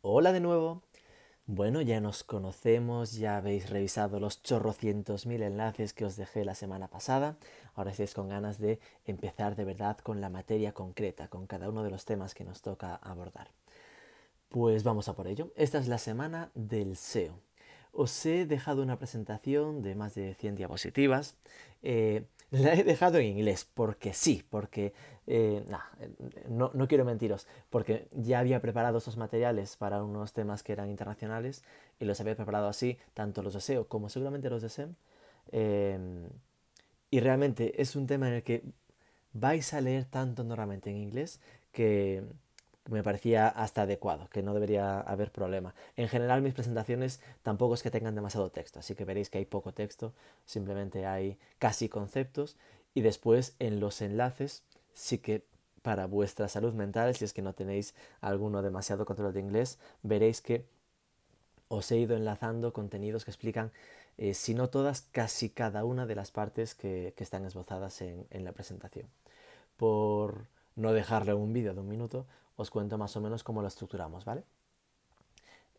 Hola de nuevo. Bueno, ya nos conocemos, ya habéis revisado los chorrocientos mil enlaces que os dejé la semana pasada. Ahora es con ganas de empezar de verdad con la materia concreta, con cada uno de los temas que nos toca abordar. Pues vamos a por ello. Esta es la semana del SEO. Os he dejado una presentación de más de 100 diapositivas. Eh, la he dejado en inglés, porque sí, porque eh, no, quiero mentiros, porque ya había preparado esos materiales para unos temas que eran internacionales y los había preparado así, tanto los de e como seguramente los de SEM. E y realmente es un tema en el que vais a leer tanto normalmente en inglés que me parecía hasta adecuado, que no debería haber problema. En general mis presentaciones tampoco es que tengan demasiado texto, así que veréis que hay poco texto, simplemente hay casi conceptos y después en los enlaces sí que para vuestra salud mental, si es que no tenéis alguno demasiado control de inglés, veréis que os he ido enlazando contenidos que explican, eh, si no todas, casi cada una de las partes que, están esbozadas en, en la presentación. Por, no dejarle un vídeo de un minuto, os cuento más o menos cómo lo estructuramos, ¿vale?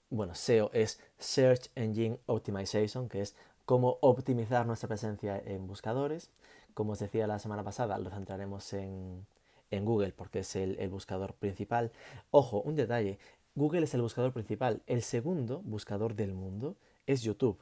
Bueno, SEO es Search Engine Optimization, que es cómo optimizar nuestra presencia en buscadores. Como os decía la semana pasada, lo centraremos en, Google porque es el, buscador principal. Ojo, un detalle, Google es el buscador principal. El segundo buscador del mundo es YouTube.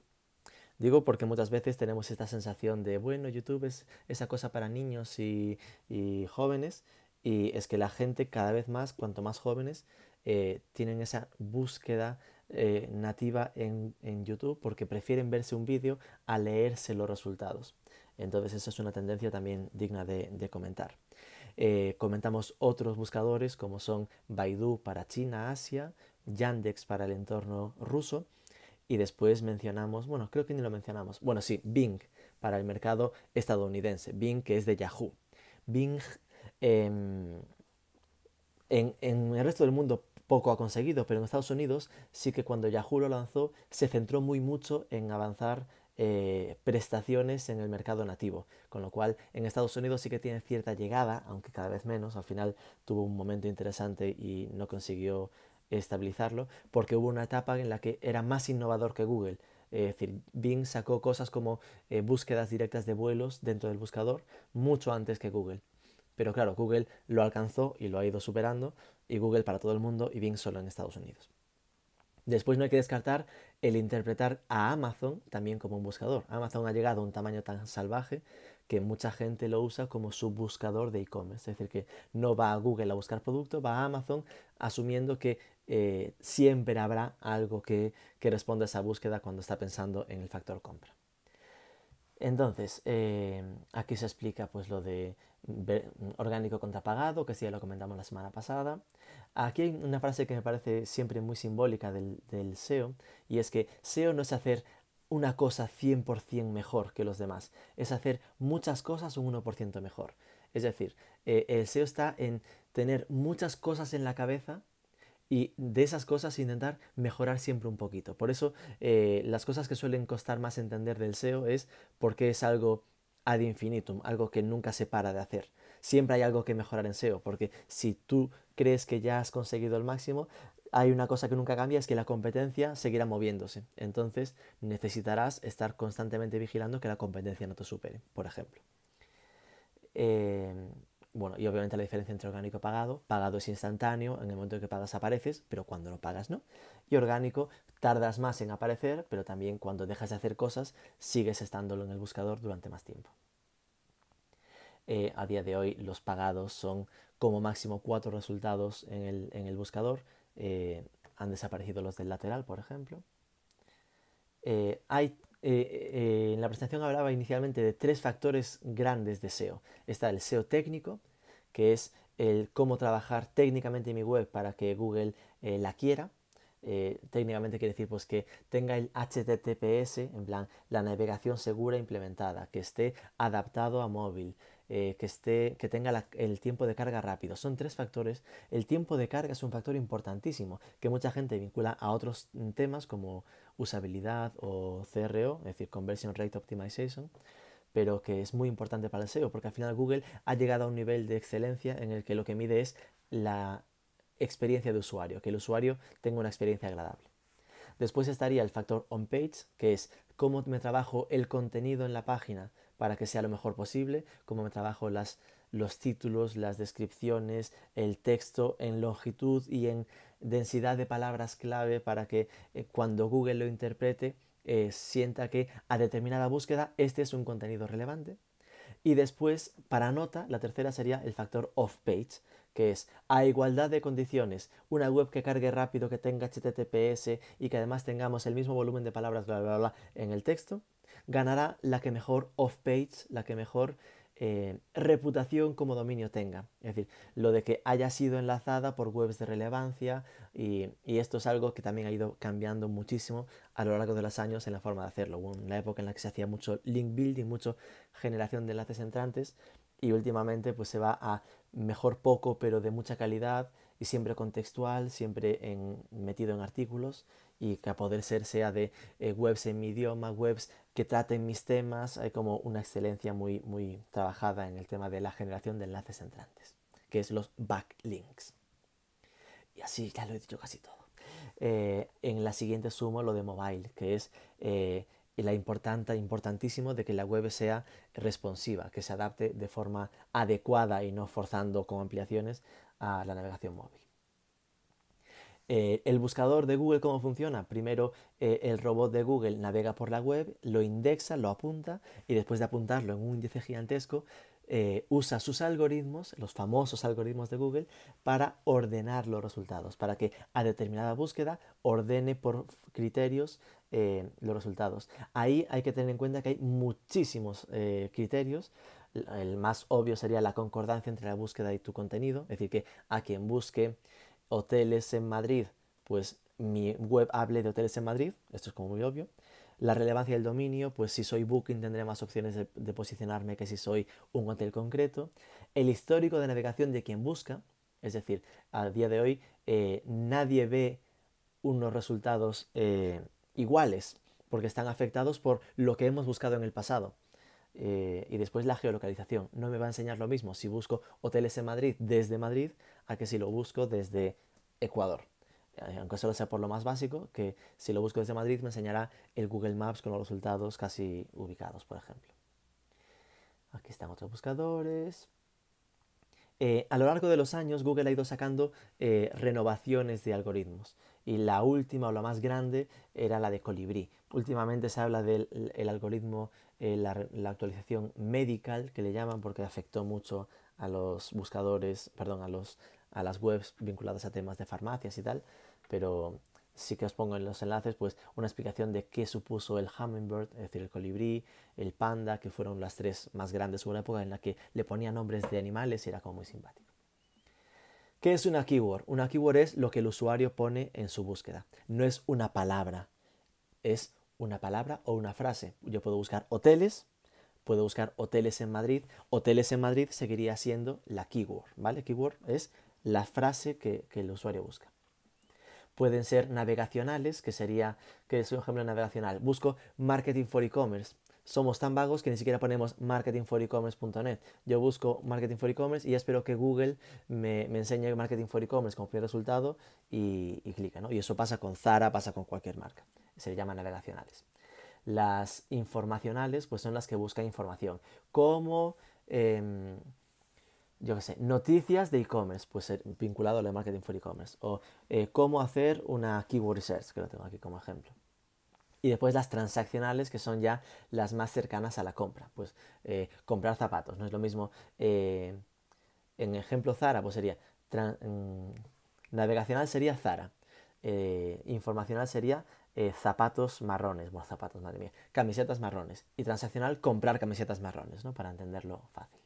Digo porque muchas veces tenemos esta sensación de, bueno, YouTube es esa cosa para niños y, y jóvenes y es que la gente cada vez más, cuanto más jóvenes, eh, tienen esa búsqueda eh, nativa en, YouTube porque prefieren verse un vídeo a leerse los resultados. Entonces eso es una tendencia también digna de, comentar. Eh, comentamos otros buscadores como son Baidu para China, Asia, Yandex para el entorno ruso y después mencionamos, bueno, creo que ni lo mencionamos, bueno, sí, Bing para el mercado estadounidense, Bing que es de Yahoo. Bing Em, en, el resto del mundo poco ha conseguido, pero en Estados Unidos sí que cuando Yahoo lo lanzó se centró muy mucho en avanzar eh, prestaciones en el mercado nativo, con lo cual en Estados Unidos sí que tiene cierta llegada, aunque cada vez menos, al final tuvo un momento interesante y no consiguió estabilizarlo, porque hubo una etapa en la que era más innovador que Google. es decir, Bing sacó cosas como eh, búsquedas directas de vuelos dentro del buscador mucho antes que Google. Pero claro, Google lo alcanzó y lo ha ido superando, y Google para todo el mundo y bien solo en Estados Unidos. Después no hay que descartar el interpretar a Amazon también como un buscador. Amazon ha llegado a un tamaño tan salvaje que mucha gente lo usa como su buscador de e-commerce. Es decir, que no va a Google a buscar producto, va a Amazon asumiendo que eh, siempre habrá algo que responda a esa búsqueda cuando está pensando en el factor compra. Entonces, eh, aquí se explica pues lo de orgánico contrapagado, que sí ya lo comentamos la semana pasada. Aquí hay una frase que me parece siempre muy simbólica del, SEO, y es que SEO no es hacer una cosa 100% mejor que los demás, es hacer muchas cosas un 1% mejor. Es decir, eh, el SEO está en tener muchas cosas en la cabeza y de esas cosas intentar mejorar siempre un poquito. Por eso eh, las cosas que suelen costar más entender del SEO es porque es algo ad infinitum, algo que nunca se para de hacer. Siempre hay algo que mejorar en SEO, porque si tú crees que ya has conseguido el máximo, hay una cosa que nunca cambia, es que la competencia seguirá moviéndose. Entonces necesitarás estar constantemente vigilando que la competencia no te supere, por ejemplo. Eh, bueno, y obviamente la diferencia entre orgánico y pagado. Pagado es instantáneo, en el momento en que pagas apareces, pero cuando no pagas no. Y orgánico, tardas más en aparecer, pero también cuando dejas de hacer cosas, sigues estándolo en el buscador durante más tiempo. Eh, a día de hoy los pagados son como máximo cuatro resultados en el, buscador. Eh, han desaparecido los del lateral, por ejemplo. Eh, en la presentación hablaba inicialmente de tres factores grandes de SEO. Está el SEO técnico, que es el cómo trabajar técnicamente mi web para que Google eh, la quiera. Eh, técnicamente quiere decir pues que tenga el HTTPS, en plan la navegación segura e implementada, que esté adaptado a móvil, eh, que, que tenga el tiempo de carga rápido. Son tres factores. El tiempo de carga es un factor importantísimo que mucha gente vincula a otros mm, temas como usabilidad o CRO, es decir, Conversion Rate Optimization pero que es muy importante para el SEO, porque al final Google ha llegado a un nivel de excelencia en el que lo que mide es la experiencia de usuario, que el usuario tenga una experiencia agradable. Después estaría el factor on-page, que es cómo me trabajo el contenido en la página para que sea lo mejor posible, cómo me trabajo los títulos, las descripciones, el texto en longitud y en densidad de palabras clave para que eh, cuando Google lo interprete eh, sienta que a determinada búsqueda este es un contenido relevante. Y después, para nota, la tercera sería el factor off-page, que es a igualdad de condiciones, una web que cargue rápido, que tenga HTTPS y que además tengamos el mismo volumen de palabras, bla, bla, bla, en el texto, ganará la que mejor off-page, la que mejor eh, reputación como dominio tenga. Es decir, lo de que haya sido enlazada por webs de relevancia y, esto es algo que también ha ido cambiando muchísimo a lo largo de los años en la forma de hacerlo. Hubo una época en la que se hacía mucho link building, mucho generación de enlaces entrantes y últimamente pues se va a mejor poco pero de mucha calidad y siempre contextual, siempre en, metido en artículos y que a poder ser sea de eh, webs en mi idioma, webs que traten mis temas, hay como una excelencia muy, muy trabajada en el tema de la generación de enlaces entrantes, que es los backlinks. Y así ya lo he dicho casi todo. Eh, en la siguiente sumo lo de mobile, que es eh, la importante, importantísimo de que la web sea responsiva, que se adapte de forma adecuada y no forzando con ampliaciones a la navegación móvil. Eh, el buscador de Google, ¿cómo funciona? Primero eh, el robot de Google navega por la web, lo indexa, lo apunta y después de apuntarlo en un índice gigantesco, eh, usa sus algoritmos, los famosos algoritmos de Google, para ordenar los resultados, para que a determinada búsqueda ordene por criterios los resultados. Ahí hay que tener en cuenta que hay muchísimos criterios. El más obvio sería la concordancia entre la búsqueda y tu contenido, es decir, que a quien busque hoteles en Madrid, pues mi web hable de hoteles en Madrid, esto es como muy obvio. La relevancia del dominio, pues si soy Booking tendré más opciones de, posicionarme que si soy un hotel concreto. El histórico de navegación de quien busca, es decir, a día de hoy eh, nadie ve unos resultados eh, iguales porque están afectados por lo que hemos buscado en el pasado. Eh, y después la geolocalización. No me va a enseñar lo mismo si busco hoteles en Madrid desde Madrid a que si lo busco desde Ecuador. Eh, aunque solo sea por lo más básico, que si lo busco desde Madrid me enseñará el Google Maps con los resultados casi ubicados, por ejemplo. Aquí están otros buscadores. Eh, a lo largo de los años, Google ha ido sacando renovaciones de algoritmos. Y la última o la más grande era la de Colibrí. Últimamente se habla del algoritmo eh, la, actualización medical que le llaman porque afectó mucho a los buscadores, perdón, a, los, a las webs vinculadas a temas de farmacias y tal, pero sí que os pongo en los enlaces pues una explicación de qué supuso el hummingbird, es decir, el colibrí, el panda, que fueron las tres más grandes, en una época en la que le ponía nombres de animales y era como muy simpático. ¿Qué es una keyword? Una keyword es lo que el usuario pone en su búsqueda. No es una palabra, es una palabra o una frase. Yo puedo buscar hoteles, puedo buscar hoteles en Madrid. Hoteles en Madrid seguiría siendo la keyword, ¿vale? Keyword es la frase que, el usuario busca. Pueden ser navegacionales, que sería, que es un ejemplo navegacional. Busco marketing for e-commerce. Somos tan vagos que ni siquiera ponemos marketingforecommerce.net. Yo busco marketing for e-commerce y espero que Google me, enseñe marketing for e-commerce como el resultado y, y clica, ¿no? Y eso pasa con Zara, pasa con cualquier marca se llaman navegacionales. Las informacionales pues son las que buscan información, como, em, yo qué sé, noticias de e-commerce, pues eh, vinculado al marketing for e-commerce, o eh, cómo hacer una keyword search, que lo tengo aquí como ejemplo. Y después las transaccionales, que son ya las más cercanas a la compra. Pues eh, comprar zapatos, no es lo mismo. en ejemplo Zara, pues sería mm, navegacional sería Zara, informacional sería eh, zapatos marrones, bueno, zapatos, madre mía, camisetas marrones. Y transaccional, comprar camisetas marrones, ¿no? Para entenderlo fácil.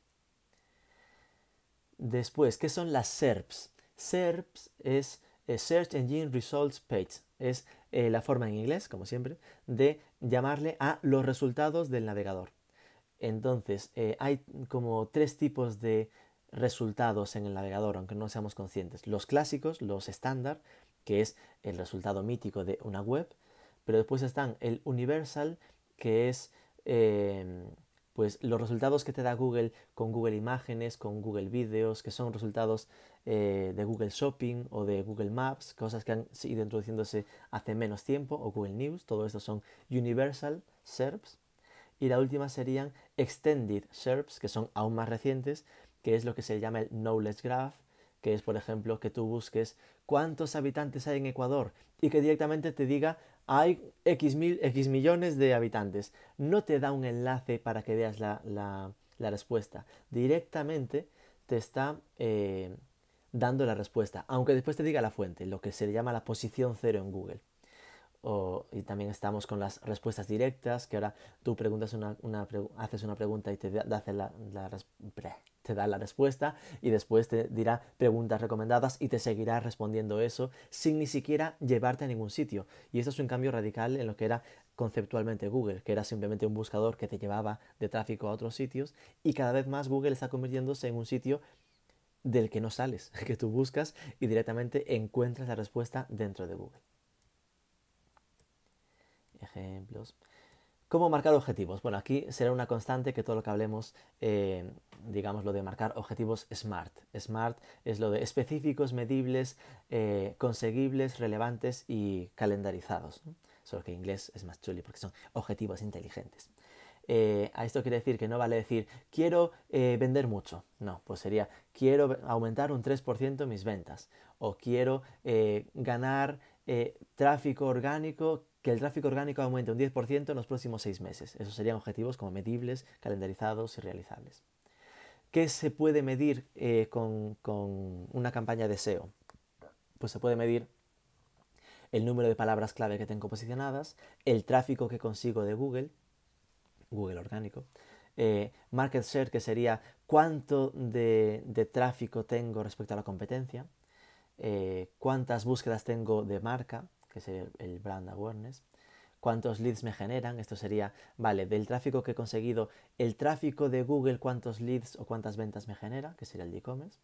Después, ¿qué son las SERPs? SERPs es eh, Search Engine Results Page. Es eh, la forma en inglés, como siempre, de llamarle a los resultados del navegador. Entonces, hay como tres tipos de resultados en el navegador, aunque no seamos conscientes. Los clásicos, los estándar, que es el resultado mítico de una web, pero después están el universal, que es em, pues los resultados que te da Google con Google Imágenes, con Google Videos, que son resultados eh, de Google Shopping o de Google Maps, cosas que han ido introduciéndose hace menos tiempo, o Google News, todo esto son Universal SERPs. Y la última serían Extended SERPs, que son aún más recientes, que es lo que se llama el Knowledge Graph, que es por ejemplo que tú busques cuántos habitantes hay en Ecuador y que directamente te diga hay X mil, X millones de habitantes. No te da un enlace para que veas la, respuesta. Directamente te está eh, dando la respuesta, aunque después te diga la fuente, lo que se le llama la posición cero en Google. y también estamos con las respuestas directas, que ahora tú preguntas una, una haces una pregunta y te da la, respuesta te da la respuesta y después te dirá preguntas recomendadas y te seguirá respondiendo eso sin ni siquiera llevarte a ningún sitio. Y eso es un cambio radical en lo que era conceptualmente Google, que era simplemente un buscador que te llevaba de tráfico a otros sitios y cada vez más Google está convirtiéndose en un sitio del que no sales, que tú buscas y directamente encuentras la respuesta dentro de Google. Ejemplos. ¿Cómo marcar objetivos? Bueno, aquí será una constante que todo lo que hablemos, eh, digamos, lo de marcar objetivos SMART. SMART es lo de específicos, medibles, eh, conseguibles, relevantes y calendarizados. Solo que en inglés es más chuli porque son objetivos inteligentes. Eh, a esto quiere decir que no vale decir quiero vender mucho. No, pues sería quiero aumentar un 3% mis ventas. O quiero ganar tráfico orgánico que el tráfico orgánico aumente un 10% en los próximos seis meses. Esos serían objetivos como medibles, calendarizados y realizables. ¿Qué se puede medir eh, con, una campaña de SEO? Pues se puede medir el número de palabras clave que tengo posicionadas, el tráfico que consigo de Google, Google orgánico, eh, market share, que sería cuánto de, tráfico tengo respecto a la competencia, eh, cuántas búsquedas tengo de marca, que es el, brand awareness, cuántos leads me generan, esto sería, vale, del tráfico que he conseguido, el tráfico de Google, cuántos leads o cuántas ventas me genera, que sería el e-commerce.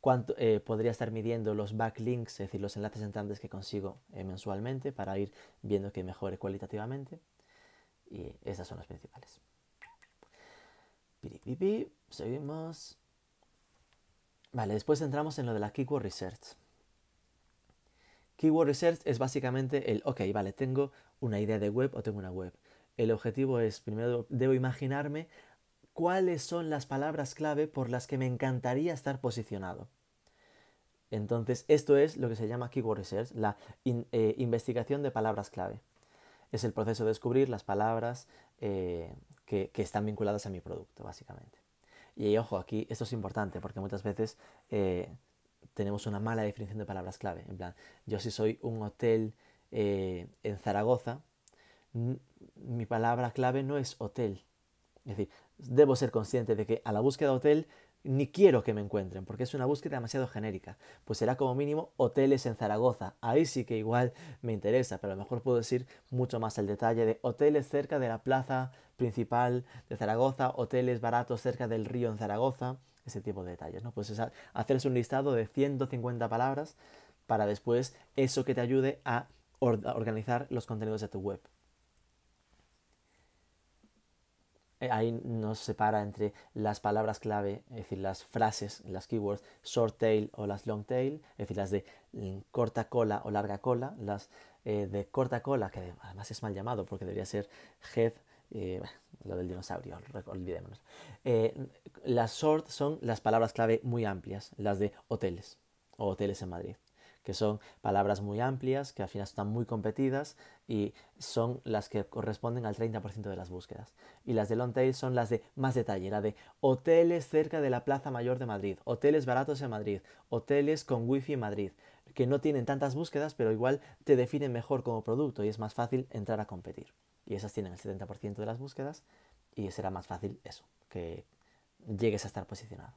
Cuánto, eh, podría estar midiendo los backlinks, es decir, los enlaces entrantes que consigo eh, mensualmente para ir viendo que mejore cualitativamente. Y esas son las principales. Piripipi, seguimos. Vale, después entramos en lo de la Keyword Research. Keyword Research es básicamente el, ok, vale, tengo una idea de web o tengo una web. El objetivo es, primero debo imaginarme cuáles son las palabras clave por las que me encantaría estar posicionado. Entonces, esto es lo que se llama Keyword Research, la eh, investigación de palabras clave. Es el proceso de descubrir las palabras eh, que, están vinculadas a mi producto, básicamente. Y ojo, aquí esto es importante porque muchas veces eh, tenemos una mala definición de palabras clave. En plan, yo si soy un hotel eh, en Zaragoza, mi palabra clave no es hotel. Es decir, debo ser consciente de que a la búsqueda de hotel ni quiero que me encuentren, porque es una búsqueda demasiado genérica. Pues será como mínimo hoteles en Zaragoza. Ahí sí que igual me interesa, pero a lo mejor puedo decir mucho más al detalle de hoteles cerca de la plaza principal de Zaragoza, hoteles baratos cerca del río en Zaragoza, ese tipo de detalles, ¿no? Pues es hacerse un listado de 150 palabras para después eso que te ayude a organizar los contenidos de tu web. Eh, ahí nos separa entre las palabras clave, es decir, las frases, las keywords, short tail o las long tail, es decir, las de corta cola o larga cola, las eh, de corta cola, que además es mal llamado porque debería ser head eh, lo del dinosaurio, olvidémonos. Eh, las short son las palabras clave muy amplias, las de hoteles o hoteles en Madrid, que son palabras muy amplias, que al final están muy competidas y son las que corresponden al 30% de las búsquedas. Y las de long tail son las de más detalle, la de hoteles cerca de la Plaza Mayor de Madrid, hoteles baratos en Madrid, hoteles con wifi en Madrid, que no tienen tantas búsquedas, pero igual te definen mejor como producto y es más fácil entrar a competir y esas tienen el 70% de las búsquedas y será más fácil eso, que llegues a estar posicionado.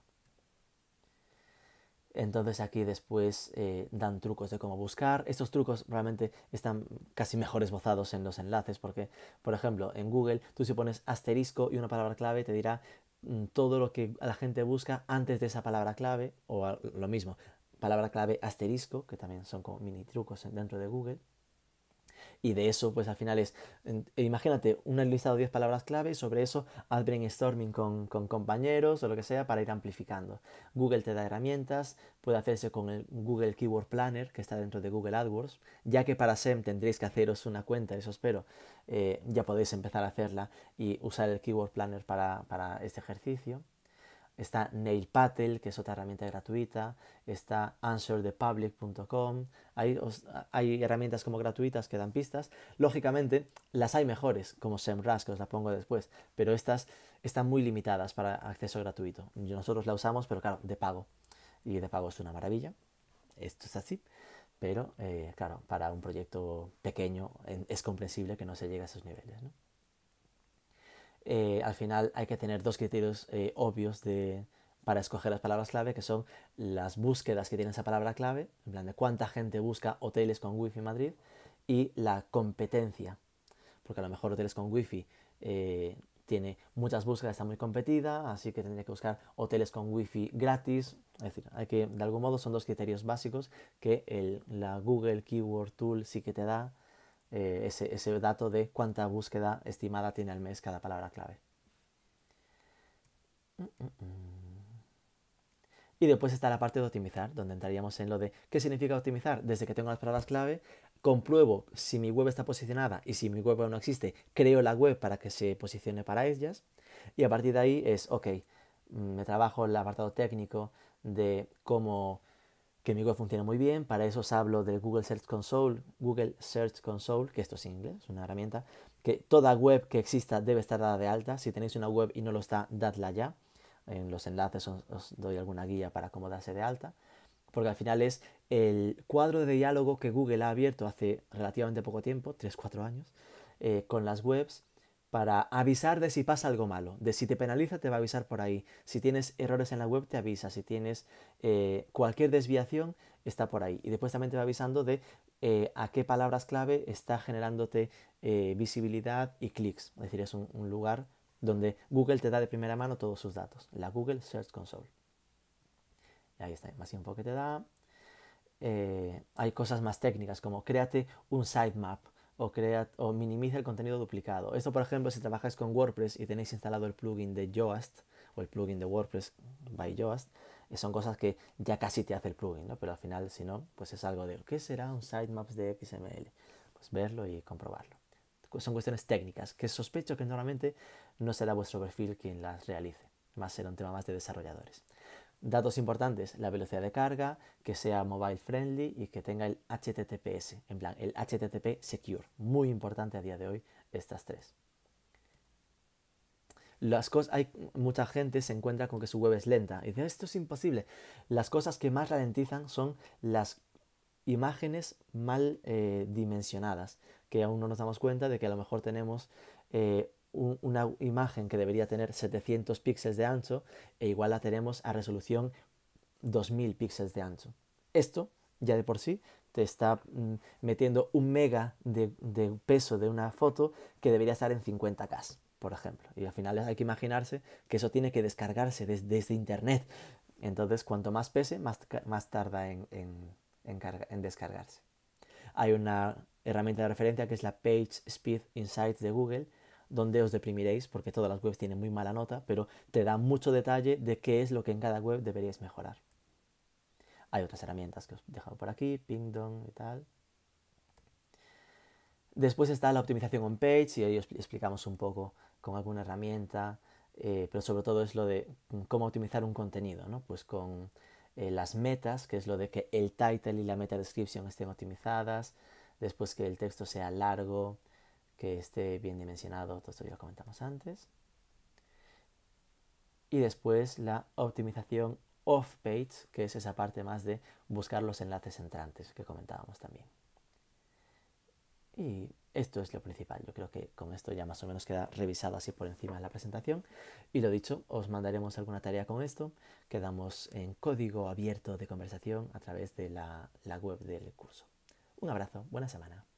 Entonces aquí después eh, dan trucos de cómo buscar. Estos trucos realmente están casi mejor esbozados en los enlaces porque, por ejemplo, en Google tú si pones asterisco y una palabra clave te dirá mm, todo lo que la gente busca antes de esa palabra clave o lo mismo, palabra clave asterisco, que también son como mini trucos dentro de Google y de eso pues al final es, eh, imagínate, una lista de 10 palabras clave y sobre eso haz brainstorming con, compañeros o lo que sea para ir amplificando. Google te da herramientas, puede hacerse con el Google Keyword Planner que está dentro de Google AdWords, ya que para SEM tendréis que haceros una cuenta, eso espero, eh, ya podéis empezar a hacerla y usar el Keyword Planner para este ejercicio. Está Neil Patel, que es otra herramienta gratuita. Está answerthepublic.com. Hay, hay herramientas como gratuitas que dan pistas. Lógicamente, las hay mejores, como SEMrush, que os la pongo después. Pero estas están muy limitadas para acceso gratuito. Nosotros la usamos, pero claro, de pago. Y de pago es una maravilla. Esto es así. Pero, eh, claro, para un proyecto pequeño es comprensible que no se llegue a esos niveles. ¿no? Eh, al final hay que tener dos criterios eh, obvios para escoger las palabras clave, que son las búsquedas que tiene esa palabra clave, en plan de cuánta gente busca hoteles con wifi en Madrid, y la competencia, porque a lo mejor hoteles con wifi eh, tiene muchas búsquedas, está muy competida, así que tendría que buscar hoteles con wifi gratis, es decir, hay que, de algún modo son dos criterios básicos que la Google Keyword Tool sí que te da eh, ese, ese dato de cuánta búsqueda estimada tiene al mes cada palabra clave. Y después está la parte de optimizar, donde entraríamos en lo de qué significa optimizar. Desde que tengo las palabras clave, compruebo si mi web está posicionada y si mi web no existe, creo la web para que se posicione para ellas. Y a partir de ahí es, ok, me trabajo el apartado técnico de cómo que mi Google funciona muy bien. Para eso os hablo del Google Search Console, Google Search Console, que esto es inglés, es una herramienta que toda web que exista debe estar dada de alta. Si tenéis una web y no lo está, dadla ya. En los enlaces os, doy alguna guía para cómo darse de alta porque al final es el cuadro de diálogo que Google ha abierto hace relativamente poco tiempo, 3-4 años, eh, con las webs para avisar de si pasa algo malo, de si te penaliza te va a avisar por ahí, si tienes errores en la web te avisa, si tienes eh, cualquier desviación está por ahí y después también te va avisando de eh, a qué palabras clave está generándote eh, visibilidad y clics, es decir, es un, lugar donde Google te da de primera mano todos sus datos, la Google Search Console. ahí está, más tiempo que te da. hay cosas más técnicas como créate un sitemap o, crea, o minimiza el contenido duplicado. Esto, por ejemplo, si trabajáis con WordPress y tenéis instalado el plugin de Yoast o el plugin de WordPress by Yoast, eh, son cosas que ya casi te hace el plugin, ¿no? Pero al final, si no, pues es algo de ¿qué será un sitemaps de XML? Pues verlo y comprobarlo. Son cuestiones técnicas que sospecho que normalmente no será vuestro perfil quien las realice. Más será un tema más de desarrolladores. Datos importantes, la velocidad de carga, que sea mobile friendly y que tenga el HTTPS, en plan, el HTTP Secure. Muy importante a día de hoy estas tres. Las cosas, hay mucha gente se encuentra con que su web es lenta y dice, ah, esto es imposible. Las cosas que más ralentizan son las imágenes mal eh, dimensionadas, que aún no nos damos cuenta de que a lo mejor tenemos eh, una imagen que debería tener 700 píxeles de ancho e igual la tenemos a resolución 2000 píxeles de ancho. Esto ya de por sí te está mm, metiendo un mega de, peso de una foto que debería estar en 50K, por ejemplo. Y al final hay que imaginarse que eso tiene que descargarse desde, internet. Entonces, cuanto más pese, más, tarda en, en descargarse. Hay una herramienta de referencia que es la Page Speed Insights de Google, donde os deprimiréis porque todas las webs tienen muy mala nota, pero te da mucho detalle de qué es lo que en cada web deberíais mejorar. Hay otras herramientas que os he dejado por aquí, Pingdom y tal. Después está la optimización on page y ahí os explicamos un poco con alguna herramienta, eh, pero sobre todo es lo de cómo optimizar un contenido, ¿no? Pues con eh, las metas, que es lo de que el title y la meta description estén optimizadas, después que el texto sea largo, que esté bien dimensionado, todo esto ya lo comentamos antes. Y después la optimización off-page, que es esa parte más de buscar los enlaces entrantes que comentábamos también. Y esto es lo principal. Yo creo que con esto ya más o menos queda revisado así por encima de la presentación. Y lo dicho, os mandaremos alguna tarea con esto. Quedamos en código abierto de conversación a través de la web del curso. Un abrazo, buena semana.